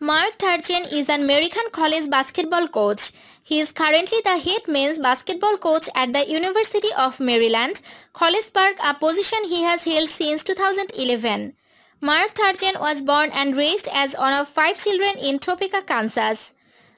Mark Tarjan is an American college basketball coach. He is currently the head men's basketball coach at the University of Maryland, College Park, a position he has held since 2011. Mark Tarjan was born and raised as one of five children in Topeka, Kansas.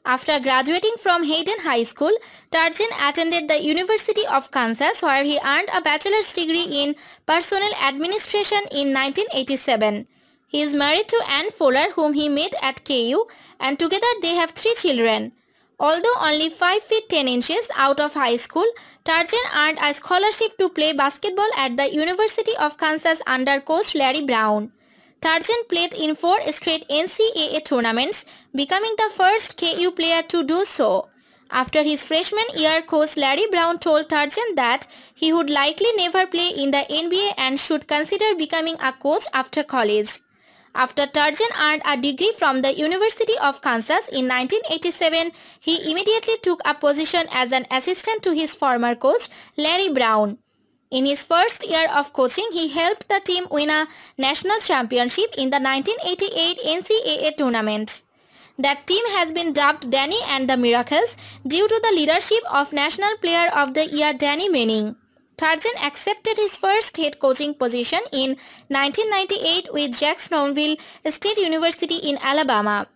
After graduating from Hayden High School, Tarjan attended the University of Kansas where he earned a bachelor's degree in Personnel Administration in 1987. He is married to Ann Fuller whom he met at KU and together they have three children. Although only 5 feet 10 inches out of high school, Tarjan earned a scholarship to play basketball at the University of Kansas under coach Larry Brown. Tarjan played in four straight NCAA tournaments, becoming the first KU player to do so. After his freshman year, coach Larry Brown told Tarjan that he would likely never play in the NBA and should consider becoming a coach after college. After Turgeon earned a degree from the University of Kansas in 1987, he immediately took a position as an assistant to his former coach, Larry Brown. In his first year of coaching, he helped the team win a national championship in the 1988 NCAA tournament. That team has been dubbed Danny and the Miracles due to the leadership of National Player of the Year Danny Manning. Tarzan accepted his first head coaching position in 1998 with Jacksonville State University in Alabama.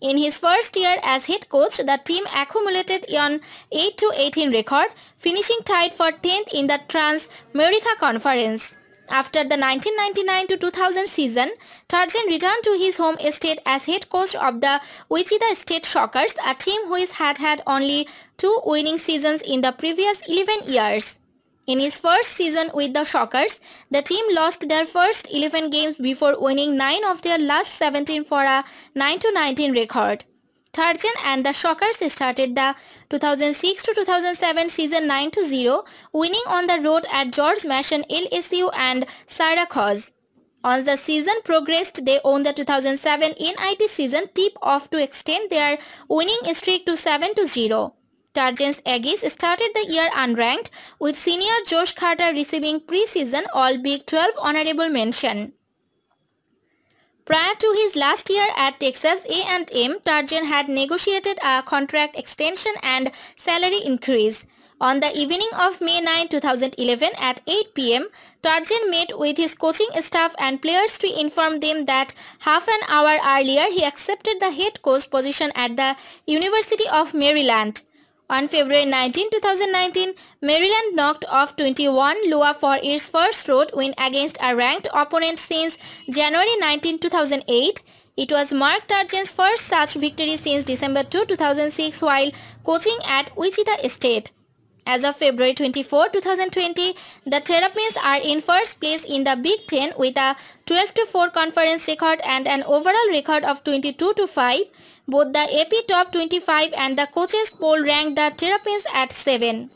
In his first year as head coach, the team accumulated an 8-18 record, finishing tied for 10th in the Trans-America Conference. After the 1999-2000 season, Tarzan returned to his home state as head coach of the Wichita State Shockers, a team which had had only two winning seasons in the previous 11 years. In his first season with the Shockers, the team lost their first 11 games before winning 9 of their last 17 for a 9-19 record. Tarjan and the Shockers started the 2006-2007 season 9-0, winning on the road at George Mason, LSU and Syracuse. As the season progressed, they won the 2007 NIT season tip-off to extend their winning streak to 7-0. Sturgeon's Aggies started the year unranked, with senior Josh Carter receiving preseason All-Big 12 honorable mention. Prior to his last year at Texas A&M, Turgeon had negotiated a contract extension and salary increase. On the evening of May 9, 2011 at 8 p.m., Turgeon met with his coaching staff and players to inform them that half an hour earlier he accepted the head coach position at the University of Maryland. On February 19, 2019, Maryland knocked off 21 Lua for its first road win against a ranked opponent since January 19, 2008. It was Mark Turgeon's first such victory since December 2, 2006 while coaching at Wichita State. As of February 24, 2020, the Terrapins are in first place in the Big Ten with a 12-4 conference record and an overall record of 22-5. Both the AP Top 25 and the Coaches Poll rank the Terrapins at 7.